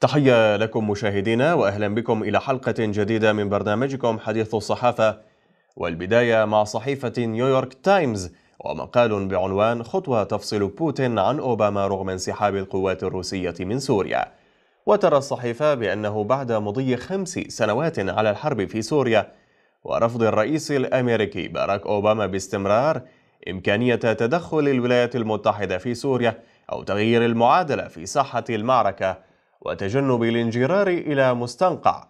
تحية لكم مشاهدينا وأهلا بكم إلى حلقة جديدة من برنامجكم حديث الصحافة والبداية مع صحيفة نيويورك تايمز ومقال بعنوان خطوة تفصل بوتين عن أوباما رغم انسحاب القوات الروسية من سوريا وترى الصحيفة بأنه بعد مضي خمس سنوات على الحرب في سوريا ورفض الرئيس الأمريكي باراك أوباما باستمرار إمكانية تدخل الولايات المتحدة في سوريا أو تغيير المعادلة في ساحة المعركة وتجنب الانجرار إلى مستنقع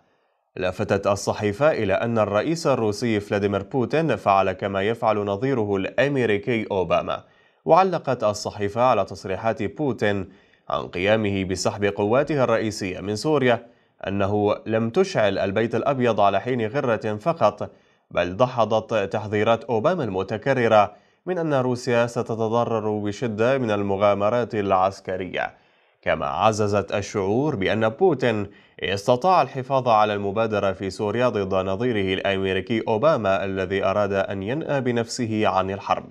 لفتت الصحيفة إلى أن الرئيس الروسي فلاديمير بوتين فعل كما يفعل نظيره الأمريكي أوباما وعلقت الصحيفة على تصريحات بوتين عن قيامه بسحب قواته الرئيسية من سوريا أنه لم تشعل البيت الأبيض على حين غرة فقط بل دحضت تحذيرات أوباما المتكررة من أن روسيا ستتضرر بشدة من المغامرات العسكرية كما عززت الشعور بأن بوتين استطاع الحفاظ على المبادرة في سوريا ضد نظيره الأمريكي أوباما الذي أراد أن ينأى بنفسه عن الحرب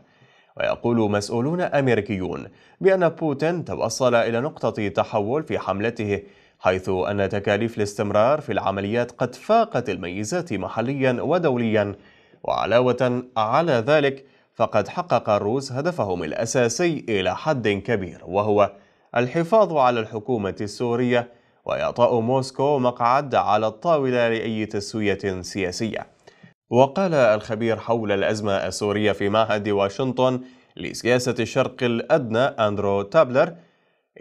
ويقول مسؤولون أمريكيون بأن بوتين توصل إلى نقطة تحول في حملته حيث أن تكاليف الاستمرار في العمليات قد فاقت الميزات محليا ودوليا وعلاوة على ذلك فقد حقق الروس هدفهم الأساسي إلى حد كبير وهو الحفاظ على الحكومة السورية وإعطاء موسكو مقعد على الطاولة لأي تسوية سياسية وقال الخبير حول الأزمة السورية في معهد واشنطن لسياسة الشرق الأدنى أندرو تابلر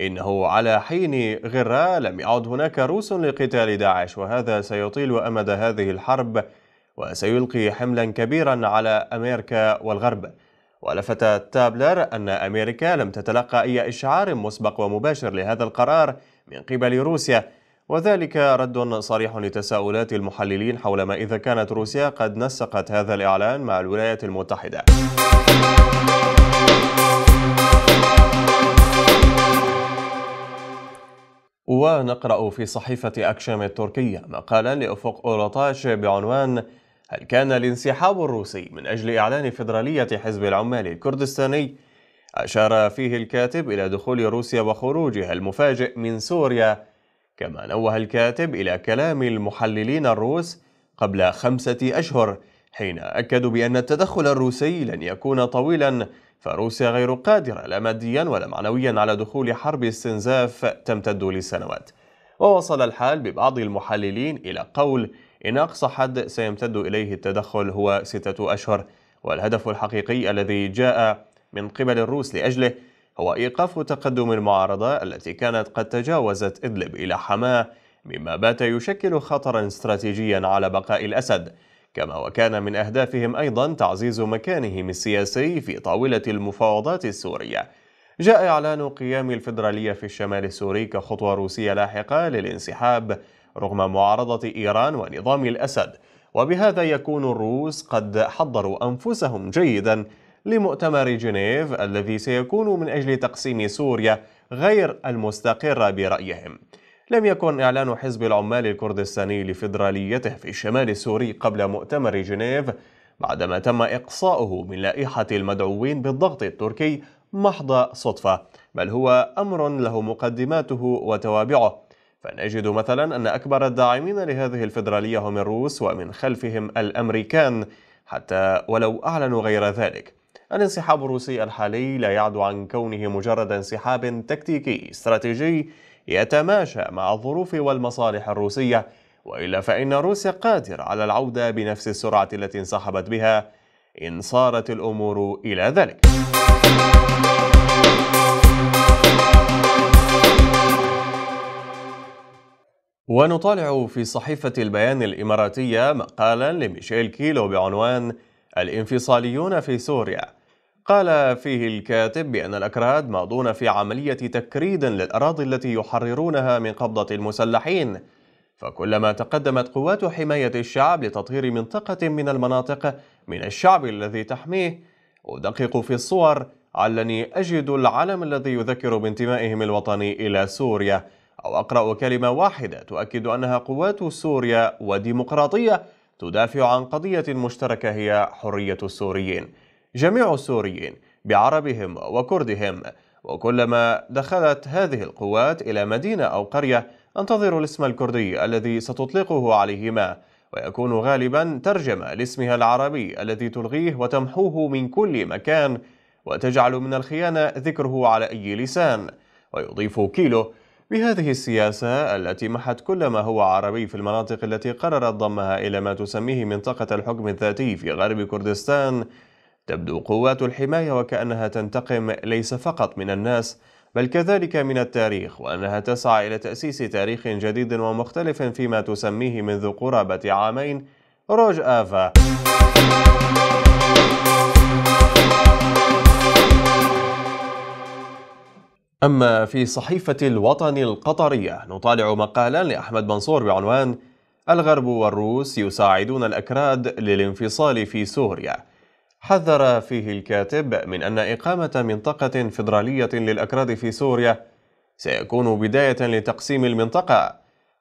إنه على حين غرة لم يعد هناك روس لقتال داعش وهذا سيطيل أمد هذه الحرب وسيلقي حملا كبيرا على أمريكا والغرب ولفت تابلر أن أمريكا لم تتلقى أي إشعار مسبق ومباشر لهذا القرار من قبل روسيا وذلك رد صريح لتساؤلات المحللين حول ما إذا كانت روسيا قد نسقت هذا الإعلان مع الولايات المتحدة ونقرأ في صحيفة أكشام التركية مقالا لأفق أوروتاش بعنوان هل كان الانسحاب الروسي من أجل إعلان فيدرالية حزب العمال الكردستاني؟ أشار فيه الكاتب إلى دخول روسيا وخروجها المفاجئ من سوريا كما نوه الكاتب إلى كلام المحللين الروس قبل خمسة أشهر حين أكدوا بأن التدخل الروسي لن يكون طويلا فروسيا غير قادرة لا ماديا ولا معنويا على دخول حرب استنزاف تمتد لسنوات ووصل الحال ببعض المحللين إلى قول إن أقصى حد سيمتد إليه التدخل هو ستة أشهر والهدف الحقيقي الذي جاء من قبل الروس لأجله هو إيقاف تقدم المعارضة التي كانت قد تجاوزت إدلب إلى حماه مما بات يشكل خطرا استراتيجيا على بقاء الأسد كما وكان من أهدافهم أيضا تعزيز مكانهم السياسي في طاولة المفاوضات السورية جاء إعلان قيام الفدرالية في الشمال السوري كخطوة روسية لاحقة للانسحاب رغم معارضة إيران ونظام الأسد وبهذا يكون الروس قد حضروا أنفسهم جيدا لمؤتمر جنيف الذي سيكون من أجل تقسيم سوريا غير المستقرة برأيهم لم يكن إعلان حزب العمال الكردستاني لفدراليته في الشمال السوري قبل مؤتمر جنيف بعدما تم إقصاؤه من لائحة المدعوين بالضغط التركي محض صدفة بل هو أمر له مقدماته وتوابعه فنجد مثلا أن أكبر الداعمين لهذه الفيدرالية هم الروس ومن خلفهم الأمريكان حتى ولو أعلنوا غير ذلك الانسحاب الروسي الحالي لا يعد عن كونه مجرد انسحاب تكتيكي استراتيجي يتماشى مع الظروف والمصالح الروسية وإلا فإن روسيا قادرة على العودة بنفس السرعة التي انسحبت بها إن صارت الأمور إلى ذلك ونطالع في صحيفة البيان الإماراتية مقالا لميشيل كيلو بعنوان الانفصاليون في سوريا قال فيه الكاتب بأن الأكراد ماضون في عملية تكريد للأراضي التي يحررونها من قبضة المسلحين فكلما تقدمت قوات حماية الشعب لتطهير منطقة من المناطق من الشعب الذي تحميه أدقق في الصور علني أجد العلم الذي يذكر بانتمائهم الوطني إلى سوريا أو أقرأ كلمة واحدة تؤكد أنها قوات سوريا وديمقراطية تدافع عن قضية مشتركة هي حرية السوريين جميع السوريين بعربهم وكردهم وكلما دخلت هذه القوات إلى مدينة أو قرية انتظر الاسم الكردي الذي ستطلقه عليهما ويكون غالبا ترجمة لاسمها العربي الذي تلغيه وتمحوه من كل مكان وتجعل من الخيانة ذكره على أي لسان ويضيف كيلو بهذه السياسة التي محت كل ما هو عربي في المناطق التي قررت ضمها إلى ما تسميه منطقة الحكم الذاتي في غرب كردستان تبدو قوات الحماية وكأنها تنتقم ليس فقط من الناس بل كذلك من التاريخ وأنها تسعى إلى تأسيس تاريخ جديد ومختلف فيما تسميه منذ قرابة عامين روج آفا أما في صحيفة الوطن القطرية نطالع مقالا لأحمد منصور بعنوان الغرب والروس يساعدون الأكراد للانفصال في سوريا حذر فيه الكاتب من أن إقامة منطقة فيدرالية للأكراد في سوريا سيكون بداية لتقسيم المنطقة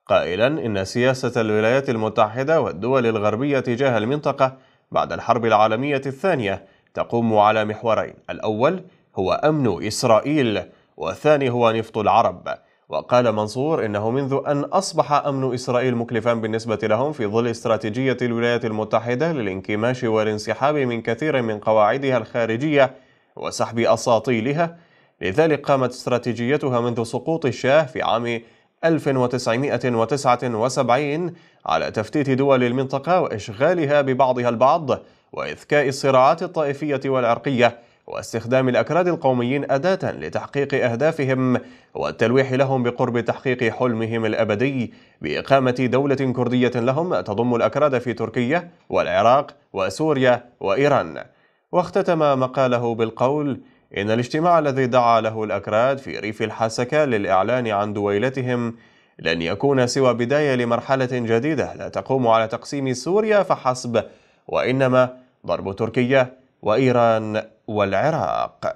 قائلا إن سياسة الولايات المتحدة والدول الغربية تجاه المنطقة بعد الحرب العالمية الثانية تقوم على محورين الأول هو أمن إسرائيل والثاني هو نفط العرب وقال منصور إنه منذ أن أصبح أمن إسرائيل مكلفا بالنسبة لهم في ظل استراتيجية الولايات المتحدة للانكماش والانسحاب من كثير من قواعدها الخارجية وسحب أساطيلها لذلك قامت استراتيجيتها منذ سقوط الشاه في عام 1979 على تفتيت دول المنطقة وإشغالها ببعضها البعض وإذكاء الصراعات الطائفية والعرقية واستخدام الأكراد القوميين أداة لتحقيق أهدافهم والتلويح لهم بقرب تحقيق حلمهم الأبدي بإقامة دولة كردية لهم تضم الأكراد في تركيا والعراق وسوريا وإيران واختتم مقاله بالقول إن الاجتماع الذي دعا له الأكراد في ريف الحسكة للإعلان عن دويلتهم لن يكون سوى بداية لمرحلة جديدة لا تقوم على تقسيم سوريا فحسب وإنما ضرب تركيا وإيران والعراق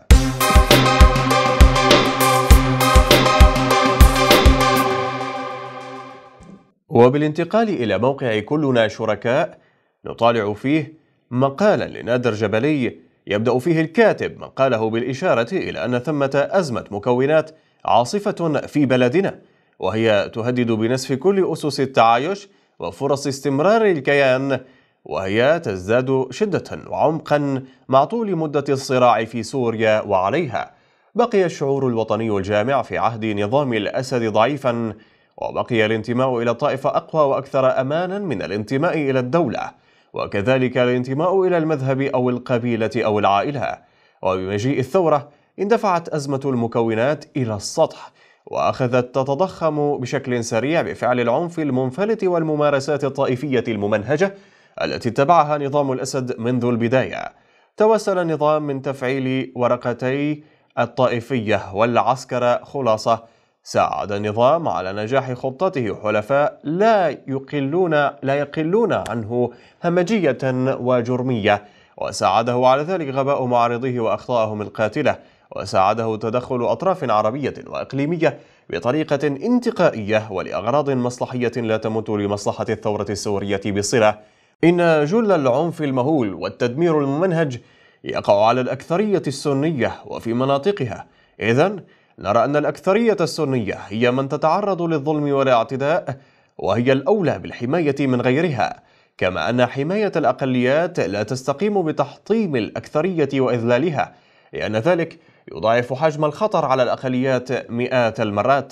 وبالانتقال إلى موقع كلنا شركاء نطالع فيه مقالا لنادر جبلي يبدأ فيه الكاتب ما قاله بالإشارة إلى أن ثمة أزمة مكونات عاصفة في بلدنا وهي تهدد بنسف كل أسس التعايش وفرص استمرار الكيان وهي تزداد شدة وعمقا مع طول مدة الصراع في سوريا وعليها بقي الشعور الوطني الجامع في عهد نظام الأسد ضعيفا وبقي الانتماء إلى الطائفة أقوى وأكثر أمانا من الانتماء إلى الدولة وكذلك الانتماء إلى المذهب أو القبيلة أو العائلة وبمجيء الثورة اندفعت أزمة المكونات إلى السطح وأخذت تتضخم بشكل سريع بفعل العنف المنفلت والممارسات الطائفية الممنهجة التي اتبعها نظام الأسد منذ البداية توسل النظام من تفعيل ورقتي الطائفية والعسكرة خلاصة ساعد النظام على نجاح خطته حلفاء لا يقلون لا يقلون عنه همجية وجرمية وساعده على ذلك غباء معارضيه وأخطائهم القاتلة وساعده تدخل أطراف عربية وإقليمية بطريقة انتقائية ولأغراض مصلحية لا تمت لمصلحة الثورة السورية بصلة إن جل العنف المهول والتدمير الممنهج يقع على الأكثرية السنية وفي مناطقها إذا نرى أن الأكثرية السنية هي من تتعرض للظلم والاعتداء وهي الأولى بالحماية من غيرها كما أن حماية الأقليات لا تستقيم بتحطيم الأكثرية وإذلالها لأن ذلك يضاعف حجم الخطر على الأقليات مئات المرات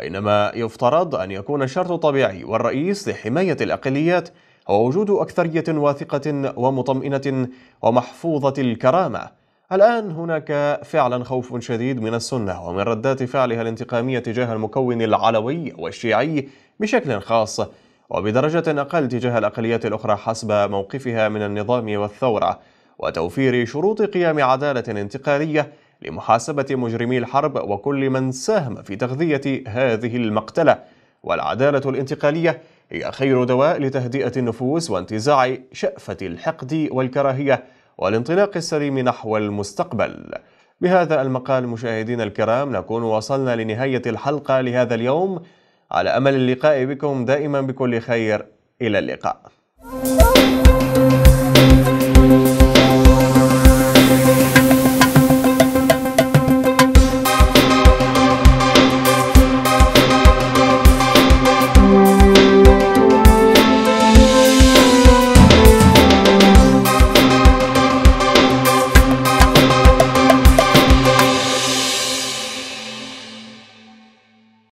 بينما يفترض أن يكون الشرط الطبيعي والرئيس لحماية الأقليات ووجود أكثرية واثقة ومطمئنة ومحفوظة الكرامة الآن هناك فعلا خوف شديد من السنة ومن ردات فعلها الانتقامية تجاه المكون العلوي والشيعي بشكل خاص وبدرجة أقل تجاه الأقليات الأخرى حسب موقفها من النظام والثورة وتوفير شروط قيام عدالة انتقالية لمحاسبة مجرمي الحرب وكل من ساهم في تغذية هذه المقتلة والعدالة الانتقالية هي خير دواء لتهدئة النفوس وانتزاع شأفة الحقد والكراهية والانطلاق السليم نحو المستقبل بهذا المقال مشاهدينا الكرام نكون وصلنا لنهاية الحلقة لهذا اليوم على أمل اللقاء بكم دائما بكل خير إلى اللقاء